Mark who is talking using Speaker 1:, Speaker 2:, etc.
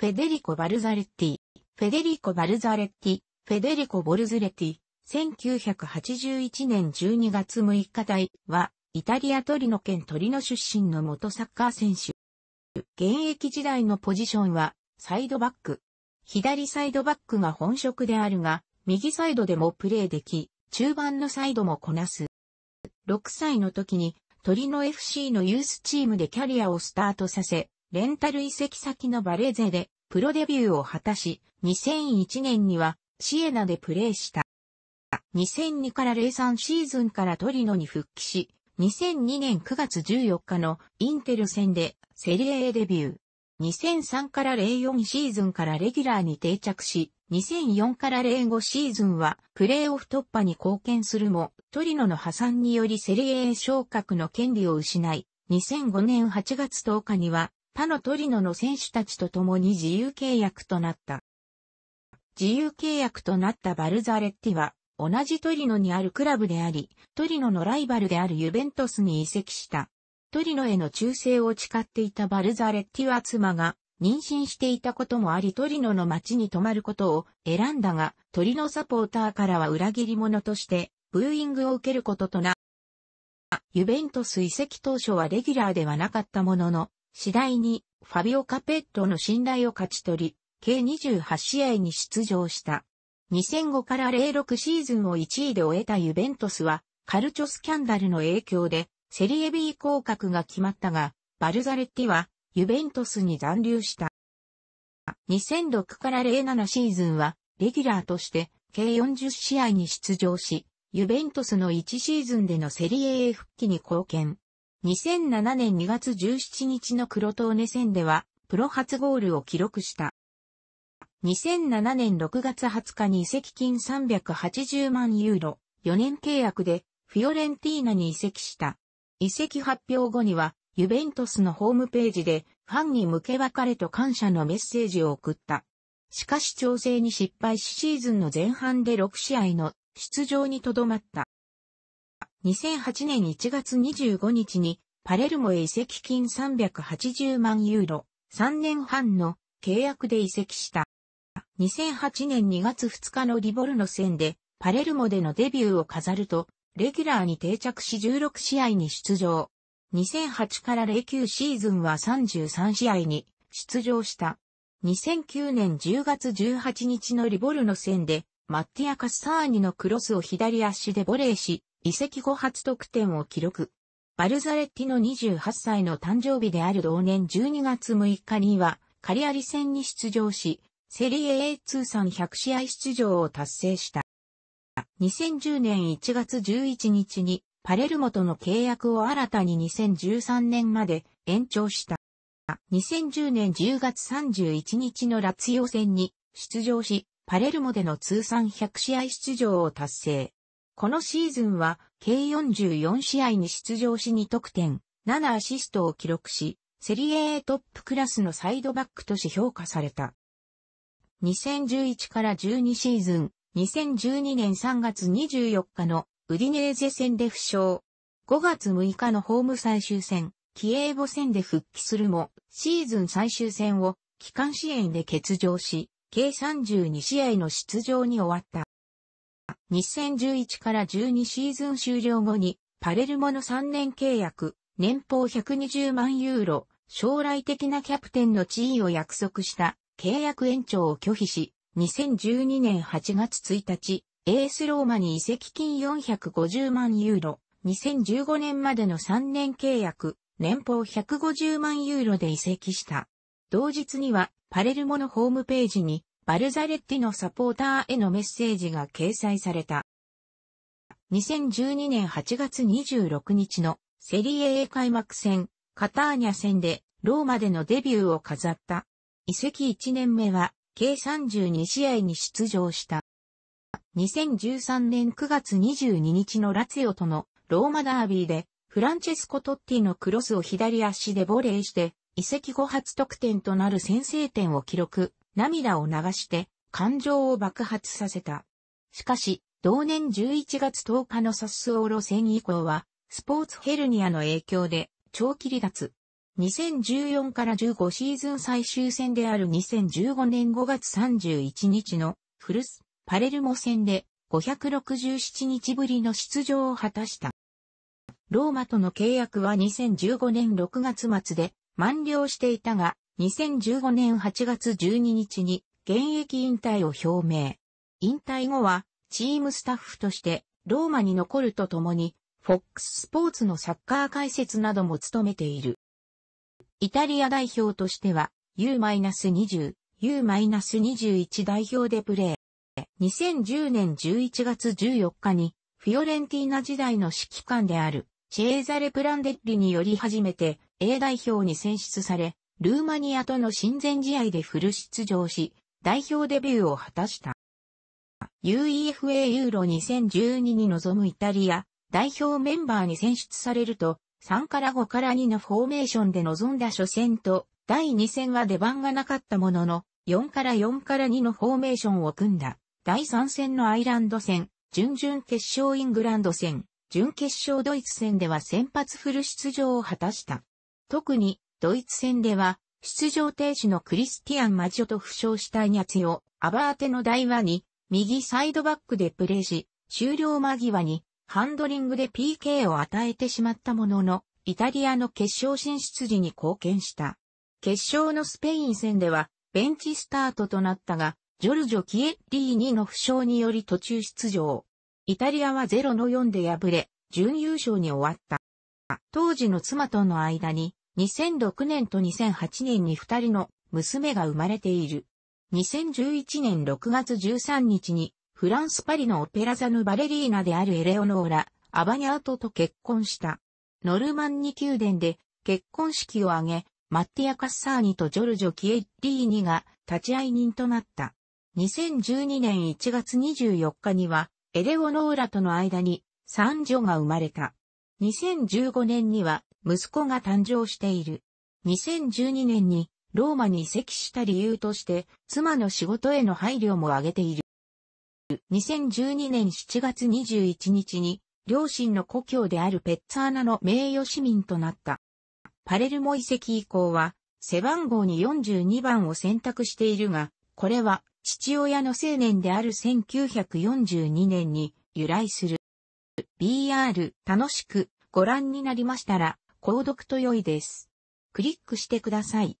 Speaker 1: フェデリコ・バルザレッティ、フェデリコ・バルザレッティ、フェデリコ・ボルズレッティ、1981年12月6日台は、イタリアトリノ県トリノ出身の元サッカー選手。現役時代のポジションは、サイドバック。左サイドバックが本職であるが、右サイドでもプレーでき、中盤のサイドもこなす。6歳の時に、トリノ FC のユースチームでキャリアをスタートさせ、レンタル移籍先のバレーゼでプロデビューを果たし、2001年にはシエナでプレーした。2002から03シーズンからトリノに復帰し、2002年9月14日のインテル戦でセリエ A デビュー。2003から04シーズンからレギュラーに定着し、2004から05シーズンはプレーオフ突破に貢献するも、トリノの破産によりセリエ A 昇格の権利を失い、2005年8月10日には他のトリノの選手たちと共に自由契約となった。自由契約となったバルザレッティは、同じトリノにあるクラブであり、トリノのライバルであるユベントスに移籍した。トリノへの忠誠を誓っていたバルザレッティは妻が妊娠していたこともありトリノの町に泊まることを選んだが、トリノサポーターからは裏切り者としてブーイングを受けることとな。ユベントス移籍当初はレギュラーではなかったものの、次第に、ファビオ・カペットの信頼を勝ち取り、計28試合に出場した。2005から06シーズンを1位で終えたユベントスは、カルチョスキャンダルの影響で、セリエ B 降格が決まったが、バルザレッティは、ユベントスに残留した。2006から07シーズンは、レギュラーとして、計40試合に出場し、ユベントスの1シーズンでのセリエ A 復帰に貢献。2007年2月17日の黒ト根戦では、プロ初ゴールを記録した。2007年6月20日に移籍金380万ユーロ、4年契約で、フィオレンティーナに移籍した。移籍発表後には、ユベントスのホームページで、ファンに向け別れと感謝のメッセージを送った。しかし調整に失敗しシーズンの前半で6試合の出場にとどまった。2008年1月25日にパレルモへ移籍金380万ユーロ、3年半の契約で移籍した。2008年2月2日のリボルの戦でパレルモでのデビューを飾ると、レギュラーに定着し16試合に出場。2008から09シーズンは33試合に出場した。2009年10月18日のリボルの戦でマッティア・カッサーニのクロスを左足でボレーし、移籍後初得点を記録。バルザレッティの28歳の誕生日である同年12月6日には、カリアリ戦に出場し、セリエ A 通算100試合出場を達成した。2010年1月11日に、パレルモとの契約を新たに2013年まで延長した。2010年10月31日のラツィオ戦に出場し、パレルモでの通算100試合出場を達成。このシーズンは、計44試合に出場し2得点、7アシストを記録し、セリエ A トップクラスのサイドバックとし評価された。2011から12シーズン、2012年3月24日のウディネーゼ戦で負傷。5月6日のホーム最終戦、キエーボ戦で復帰するも、シーズン最終戦を、機関支援で欠場し、計32試合の出場に終わった。2011から12シーズン終了後に、パレルモの3年契約、年俸120万ユーロ、将来的なキャプテンの地位を約束した契約延長を拒否し、2012年8月1日、エースローマに移籍金450万ユーロ、2015年までの3年契約、年俸150万ユーロで移籍した。同日にはパレルモのホームページにバルザレッティのサポーターへのメッセージが掲載された。2012年8月26日のセリエ A 開幕戦、カターニャ戦でローマでのデビューを飾った。移籍1年目は計32試合に出場した。2013年9月22日のラツヨとのローマダービーでフランチェスコ・トッティのクロスを左足でボレーして移籍後初得点となる先制点を記録、涙を流して感情を爆発させた。しかし、同年11月10日のサスオロ戦以降は、スポーツヘルニアの影響で長期離脱。2014から15シーズン最終戦である2015年5月31日のフルス・パレルモ戦で567日ぶりの出場を果たした。ローマとの契約は2015年6月末で満了していたが、2015年8月12日に現役引退を表明。引退後は、チームスタッフとして、ローマに残るとともに、FOX スポーツのサッカー解説なども務めている。イタリア代表としては、U-20、U-21 代表でプレー。2010年11月14日に、フィオレンティーナ時代の指揮官であるチェーザレ・プランデッリにより初めて A 代表に選出され、ルーマニアとの親善試合でフル出場し、代表デビューを果たした。UEFA ユーロ2012に臨むイタリア、代表メンバーに選出されると、3から5から2のフォーメーションで臨んだ初戦と、第2戦は出番がなかったものの、4から4から2のフォーメーションを組んだ。第3戦のアイランド戦、準々決勝イングランド戦、準決勝ドイツ戦では先発フル出場を果たした。特に、ドイツ戦では、出場停止のクリスティアン・マジョと負傷したニャツヨ、アバーテの台話に、右サイドバックでプレーし、終了間際に、ハンドリングで PK を与えてしまったものの、イタリアの決勝進出時に貢献した。決勝のスペイン戦では、ベンチスタートとなったが、ジョルジョ・キエッリーニの負傷により途中出場。イタリアは0の4で敗れ、準優勝に終わった。当時の妻との間に、2006年と2008年に2人の娘が生まれている。2011年6月13日に、フランス・パリのオペラ座のバレリーナであるエレオノーラ・アバニャートと結婚した。ノルマンニ宮殿で結婚式を挙げ、マッティア・カッサーニとジョルジョ・キエッリーニが立ち会い人となった。2012年1月24日には、エレオノーラとの間に三女が生まれた。2015年には息子が誕生している。2012年にローマに移籍した理由として妻の仕事への配慮も挙げている。2012年7月21日に両親の故郷であるペッツァーナの名誉市民となった。パレルモ遺跡以降は背番号に42番を選択しているが、これは父親の青年である1942年に由来する。BR 楽しくご覧になりましたら、購読と良いです。クリックしてください。